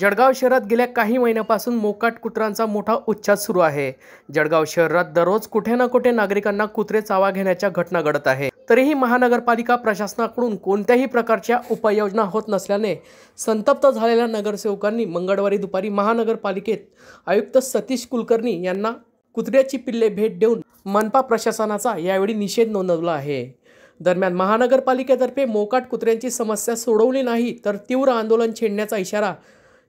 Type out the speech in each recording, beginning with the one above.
जळगाव शहरात गेल्या काही महिन्यापासून मोकाट कुत्र्यांचा मोठा उच्चास सुरू आहे जळगाव शहरात दररोज कुठे ना कुठे नागरिकांना कुत्रे चावा घेण्याच्या घटना घडत आहे तरीही महानगरपालिका प्रशासनाकडून कोणत्याही प्रकारच्या उपाययोजना होत नसल्याने संतप्त झालेल्या नगरसेवकांनी मंगळवारी दुपारी महानगरपालिकेत आयुक्त सतीश कुलकर्णी यांना कुत्र्याची पिल्ले भेट देऊन मनपा प्रशासनाचा यावेळी निषेध नोंदवला आहे दरम्यान महानगरपालिकेतर्फे मोकाट कुत्र्यांची समस्या सोडवली नाही तर तीव्र आंदोलन छेडण्याचा इशारा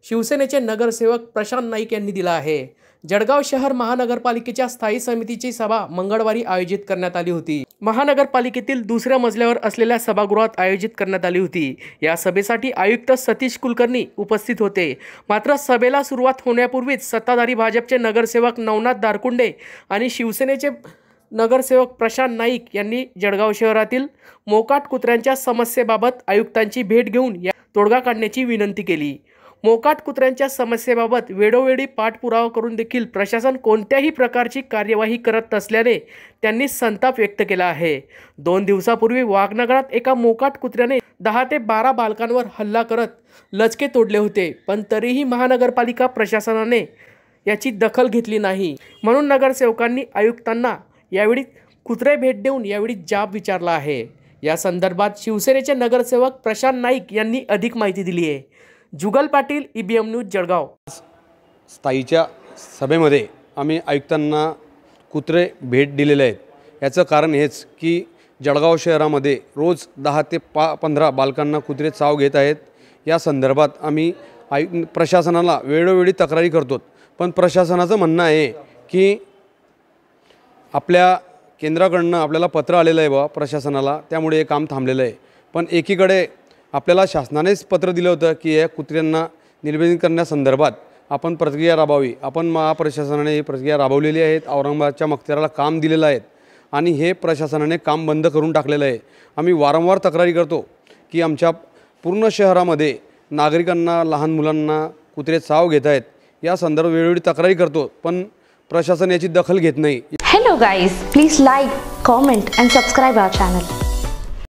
शिवसेनेचे नगरसेवक प्रशांत नाईक यांनी दिला आहे जळगाव शहर महानगरपालिकेच्या स्थायी समितीची सभा मंगळवारी आयोजित करण्यात आली होती महानगरपालिकेतील दुसऱ्या मजल्यावर असलेल्या सभागृहात आयोजित करण्यात आली होती या सभेसाठी आयुक्त सतीश कुलकर्णी उपस्थित होते मात्र सभेला सुरुवात होण्यापूर्वीच सत्ताधारी भाजपचे नगरसेवक नवनाथ दारकुंडे आणि शिवसेनेचे नगरसेवक प्रशांत नाईक यांनी जळगाव शहरातील मोकाट कुत्र्यांच्या समस्येबाबत आयुक्तांची भेट घेऊन या तोडगा काढण्याची विनंती केली मोकाट कुत्र्यांच्या समस्येबाबत वेळोवेळी पाठपुरावा करून देखील प्रशासन कोणत्याही प्रकारची कार्यवाही करत नसल्याने त्यांनी संताप व्यक्त केला आहे दोन दिवसापूर्वी वाघनगरात एका मोकाट कुत्र्याने दहा ते बारा बालकांवर हल्ला करत लचके तोडले होते पण तरीही महानगरपालिका प्रशासनाने याची दखल घेतली नाही म्हणून नगरसेवकांनी आयुक्तांना यावेळी कुत्रे भेट देऊन यावेळी जाब विचारला आहे या संदर्भात शिवसेनेचे नगरसेवक प्रशांत नाईक यांनी अधिक माहिती दिली आहे Jugal Patil E e M news Jalgaon स्थायीच्या सभेमध्ये आम्ही आयुक्तांना कुत्रे भेट दिलेले आहेत याचं कारण हेच की जळगाव शहरामध्ये रोज दहा ते पा पंधरा बालकांना कुत्रे चाव घेत आहेत या संदर्भात आम्ही आयु प्रशासनाला वेळोवेळी तक्रारी करतो पण प्रशासनाचं म्हणणं आहे की आपल्या केंद्राकडनं आपल्याला पत्र आलेलं आहे बा प्रशासनाला त्यामुळे हे काम थांबलेलं आहे पण एकीकडे आपल्याला शासनानेच पत्र दिलं होतं की या कुत्र्यांना निर्वेदन करण्यासंदर्भात आपण प्रतिक्रिया राबवावी आपण महाप्रशासनाने ही प्रक्रिया राबवलेली आहेत औरंगाबादच्या मक्त्याराला काम दिलेलं आहे आणि हे प्रशासनाने काम बंद करून टाकलेलं आहे आम्ही वारंवार तक्रारी करतो की आमच्या पूर्ण शहरामध्ये नागरिकांना लहान मुलांना कुत्रे चाव घेत आहेत या संदर्भात वेळोवेळी तक्रारी करतो पण प्रशासन याची दखल घेत नाही hello guys please like comment and subscribe our channel